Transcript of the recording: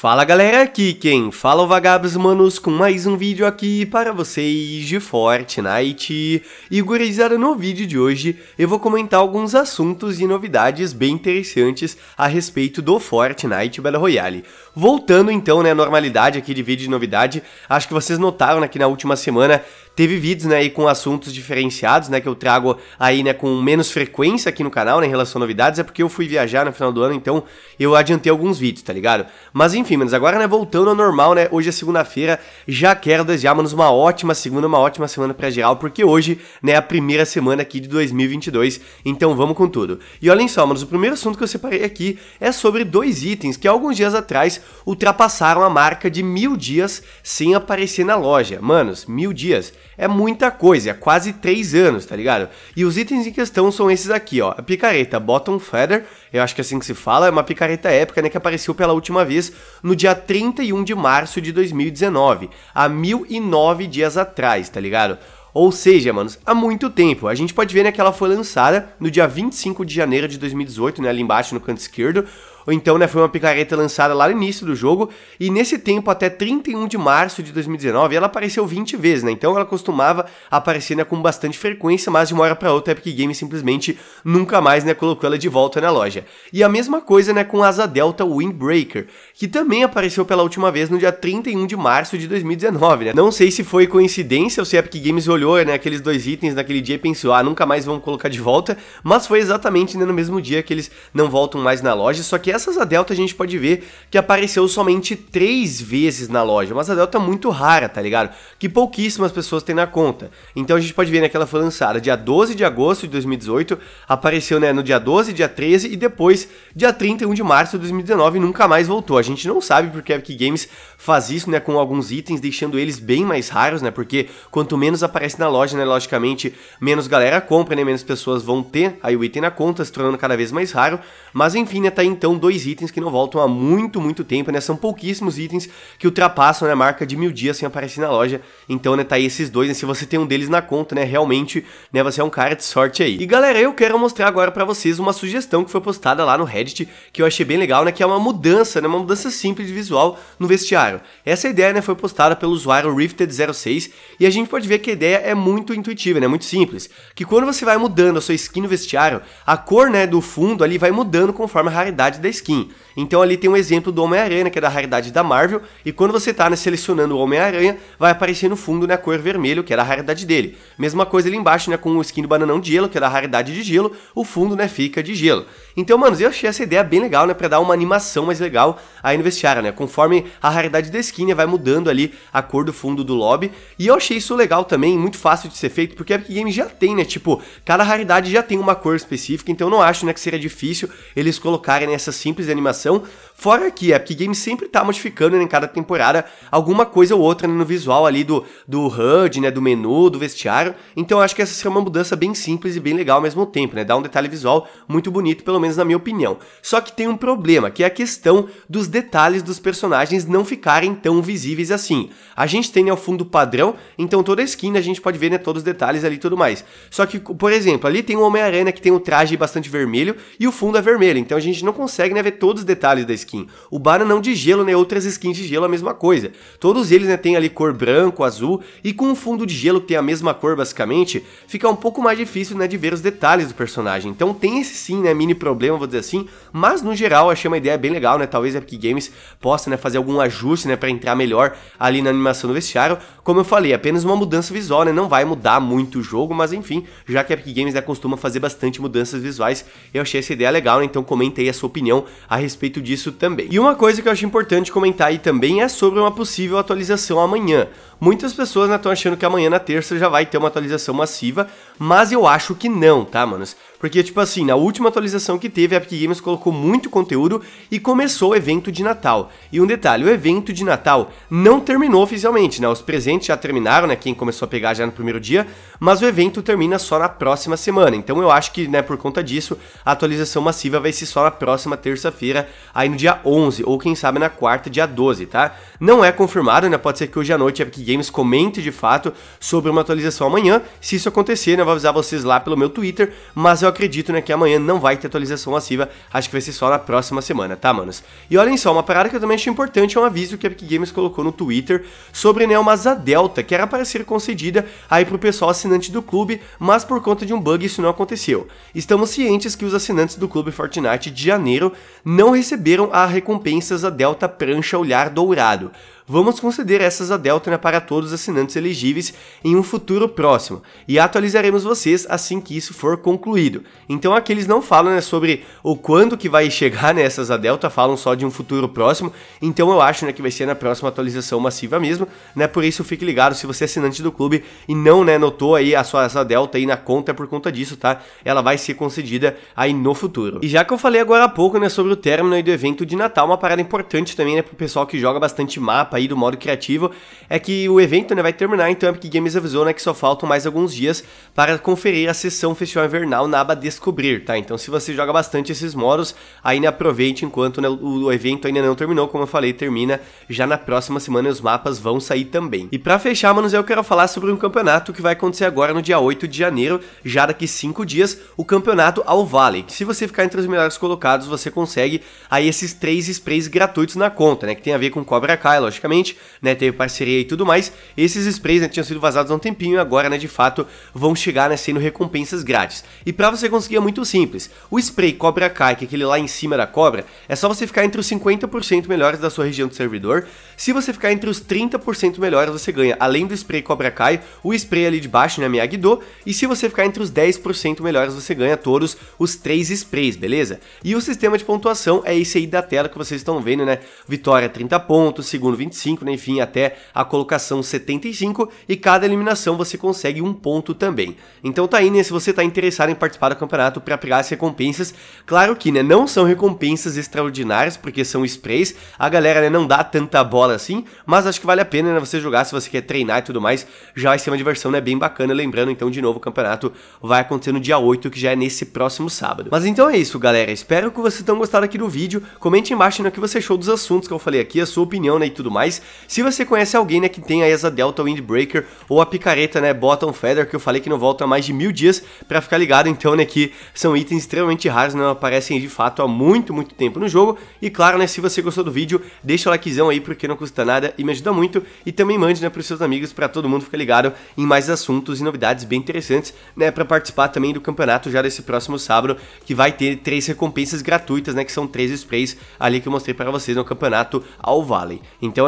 Fala galera, aqui quem fala é o Vagabos Manos com mais um vídeo aqui para vocês de Fortnite. E gurizada, no vídeo de hoje eu vou comentar alguns assuntos e novidades bem interessantes a respeito do Fortnite Battle Royale. Voltando então, né, à normalidade aqui de vídeo de novidade, acho que vocês notaram aqui né, na última semana teve vídeos, né, aí com assuntos diferenciados, né, que eu trago aí, né, com menos frequência aqui no canal, né, em relação a novidades, é porque eu fui viajar no final do ano, então eu adiantei alguns vídeos, tá ligado? Mas enfim, mas agora, né, voltando ao normal, né, hoje é segunda-feira, já quero desejar, manos, uma ótima segunda, uma ótima semana pra geral, porque hoje, né, é a primeira semana aqui de 2022, então vamos com tudo. E olhem só, manos, o primeiro assunto que eu separei aqui é sobre dois itens que alguns dias atrás ultrapassaram a marca de mil dias sem aparecer na loja. Manos, mil dias é muita coisa, é quase 3 anos, tá ligado? E os itens em questão são esses aqui, ó. A picareta Bottom Feather, eu acho que é assim que se fala, é uma picareta épica, né, que apareceu pela última vez no dia 31 de março de 2019, há 1009 dias atrás, tá ligado? Ou seja, manos, há muito tempo. A gente pode ver né, que ela foi lançada no dia 25 de janeiro de 2018, né, ali embaixo no canto esquerdo, ou então né, foi uma picareta lançada lá no início do jogo, e nesse tempo, até 31 de março de 2019, ela apareceu 20 vezes, né? Então ela costumava aparecer né, com bastante frequência, mas de uma hora para outra a Epic Games simplesmente nunca mais né, colocou ela de volta na loja. E a mesma coisa né, com a Asa Delta Windbreaker, que também apareceu pela última vez no dia 31 de março de 2019, né? Não sei se foi coincidência ou se a Epic Games olhou né, aqueles dois itens naquele dia e pensou, ah, nunca mais vão colocar de volta, mas foi exatamente né, no mesmo dia que eles não voltam mais na loja, só que Graças a Delta a gente pode ver que apareceu somente três vezes na loja, mas a Delta é muito rara, tá ligado? Que pouquíssimas pessoas têm na conta. Então a gente pode ver né, que ela foi lançada dia 12 de agosto de 2018, apareceu né, no dia 12, dia 13 e depois dia 31 de março de 2019 e nunca mais voltou. A gente não sabe porque a Epic Games faz isso né, com alguns itens, deixando eles bem mais raros, né? Porque quanto menos aparece na loja, né, logicamente, menos galera compra, né? Menos pessoas vão ter aí o item na conta, se tornando cada vez mais raro. Mas enfim, né, tá aí, então dois itens que não voltam há muito, muito tempo, né? São pouquíssimos itens que ultrapassam né, a marca de mil dias sem aparecer na loja. Então, né, tá aí esses dois, né? Se você tem um deles na conta, né? Realmente, né, você é um cara de sorte aí. E galera, eu quero mostrar agora para vocês uma sugestão que foi postada lá no Reddit, que eu achei bem legal, né? Que é uma mudança, né? Uma mudança simples de visual no vestiário. Essa ideia, né, foi postada pelo usuário Rifted06 e a gente pode ver que a ideia é muito intuitiva, né? Muito simples. Que quando você vai mudando a sua skin no vestiário, a cor, né, do fundo ali vai mudando conforme a raridade da skin. Então ali tem um exemplo do Homem-Aranha, que é da raridade da Marvel, e quando você tá né, selecionando o Homem-Aranha, vai aparecer no fundo né, a cor vermelho, que é da raridade dele. Mesma coisa ali embaixo né, com o skin do Bananão de Gelo, que é da raridade de gelo, o fundo né, fica de gelo. Então, mano, eu achei essa ideia bem legal, né? Pra dar uma animação mais legal aí no vestiário, né? Conforme a raridade da skin né, vai mudando ali a cor do fundo do lobby. E eu achei isso legal também, muito fácil de ser feito, porque a Epic Games já tem, né? Tipo, cada raridade já tem uma cor específica, então não acho né, que seria difícil eles colocarem essa simples animação Fora que a Epic Games sempre tá modificando né, em cada temporada alguma coisa ou outra né, no visual ali do, do HUD, né, do menu, do vestiário. Então eu acho que essa será uma mudança bem simples e bem legal ao mesmo tempo, né? Dá um detalhe visual muito bonito, pelo menos na minha opinião. Só que tem um problema, que é a questão dos detalhes dos personagens não ficarem tão visíveis assim. A gente tem né, o fundo padrão, então toda a skin a gente pode ver né, todos os detalhes ali e tudo mais. Só que, por exemplo, ali tem o Homem-Aranha né, que tem um traje bastante vermelho e o fundo é vermelho, então a gente não consegue né, ver todos os detalhes da skin skin. O não de gelo, né, outras skins de gelo, a mesma coisa. Todos eles, né, tem ali cor branco, azul, e com um fundo de gelo que tem a mesma cor, basicamente, fica um pouco mais difícil, né, de ver os detalhes do personagem. Então tem esse sim, né, mini problema, vou dizer assim, mas no geral achei uma ideia bem legal, né, talvez a Epic Games possa, né, fazer algum ajuste, né, pra entrar melhor ali na animação do vestiário. Como eu falei, apenas uma mudança visual, né, não vai mudar muito o jogo, mas enfim, já que a Epic Games, né, costuma fazer bastante mudanças visuais, eu achei essa ideia legal, né, então comenta aí a sua opinião a respeito disso também. E uma coisa que eu acho importante comentar aí também é sobre uma possível atualização amanhã. Muitas pessoas estão né, achando que amanhã na terça já vai ter uma atualização massiva, mas eu acho que não, tá, manos? Porque, tipo assim, na última atualização que teve, a Epic Games colocou muito conteúdo e começou o evento de Natal. E um detalhe, o evento de Natal não terminou oficialmente, né? Os presentes já terminaram, né? Quem começou a pegar já no primeiro dia, mas o evento termina só na próxima semana. Então eu acho que, né, por conta disso, a atualização massiva vai ser só na próxima terça-feira, aí no dia 11, ou quem sabe na quarta, dia 12, tá? Não é confirmado, né? Pode ser que hoje à noite a Epic Games comente de fato sobre uma atualização amanhã. Se isso acontecer, né, eu vou avisar vocês lá pelo meu Twitter, mas eu eu acredito, né, que amanhã não vai ter atualização massiva, acho que vai ser só na próxima semana, tá, manos? E olhem só, uma parada que eu também achei importante é um aviso que a Epic Games colocou no Twitter sobre, né, uma asa delta, que era para ser concedida aí pro pessoal assinante do clube, mas por conta de um bug isso não aconteceu. Estamos cientes que os assinantes do clube Fortnite de janeiro não receberam a recompensa asa delta prancha olhar dourado, vamos conceder essas a Deltona né, para todos os assinantes elegíveis em um futuro próximo, e atualizaremos vocês assim que isso for concluído. Então aqui eles não falam né, sobre o quando que vai chegar nessas né, a Delta, falam só de um futuro próximo, então eu acho né, que vai ser na próxima atualização massiva mesmo, né? Por isso fique ligado se você é assinante do clube e não né, notou aí a sua asa Delta aí na conta é por conta disso, tá? Ela vai ser concedida aí no futuro. E já que eu falei agora há pouco né, sobre o término do evento de Natal, uma parada importante também né, o pessoal que joga bastante mapa aí do modo criativo, é que o evento né, vai terminar, então a Epic Games avisou né, que só faltam mais alguns dias para conferir a sessão Festival Invernal na aba Descobrir, tá? Então se você joga bastante esses modos, aí né, aproveite enquanto né, o evento ainda não terminou, como eu falei, termina já na próxima semana e os mapas vão sair também. E para fechar, manos, eu quero falar sobre um campeonato que vai acontecer agora no dia 8 de janeiro, já daqui 5 dias, o campeonato ao Vale. Se você ficar entre os melhores colocados, você consegue aí esses três sprays gratuitos na conta, né? Que tem a ver com Cobra Kai, logicamente né? Teve parceria e tudo mais. Esses sprays né, tinham sido vazados há um tempinho e agora, né, de fato, vão chegar né, sendo recompensas grátis. E para você conseguir é muito simples. O spray Cobra Kai, que é aquele lá em cima da cobra, é só você ficar entre os 50% melhores da sua região do servidor. Se você ficar entre os 30% melhores, você ganha, além do spray Cobra Kai, o spray ali de baixo, né, Miyagi-Do, e se você ficar entre os 10% melhores, você ganha todos os três sprays, beleza? E o sistema de pontuação é esse aí da tela que vocês estão vendo, né? Vitória 30 pontos, segundo 25 25, né, enfim, até a colocação 75 e cada eliminação você consegue um ponto também. Então tá aí, né, se você tá interessado em participar do campeonato para pegar as recompensas, claro que, né, não são recompensas extraordinárias, porque são sprays, a galera, né, não dá tanta bola assim, mas acho que vale a pena, né, você jogar se você quer treinar e tudo mais, já vai ser uma diversão, né, bem bacana, lembrando, então, de novo, o campeonato vai acontecer no dia 8, que já é nesse próximo sábado. Mas então é isso, galera, espero que vocês tenham gostado aqui do vídeo, comente embaixo, né, o que você achou dos assuntos que eu falei aqui, a sua opinião, né, e tudo mais, mais. Se você conhece alguém, né, que tem a ESA delta windbreaker ou a picareta, né, bottom feather, que eu falei que não volta há mais de mil dias, para ficar ligado, então, né, que são itens extremamente raros, não aparecem de fato há muito, muito tempo no jogo. E claro, né, se você gostou do vídeo, deixa o likezão aí, porque não custa nada e me ajuda muito. E também mande, né, pros seus amigos, para todo mundo ficar ligado em mais assuntos e novidades bem interessantes, né, para participar também do campeonato já desse próximo sábado, que vai ter três recompensas gratuitas, né, que são três sprays ali que eu mostrei para vocês no campeonato ao Valley. Então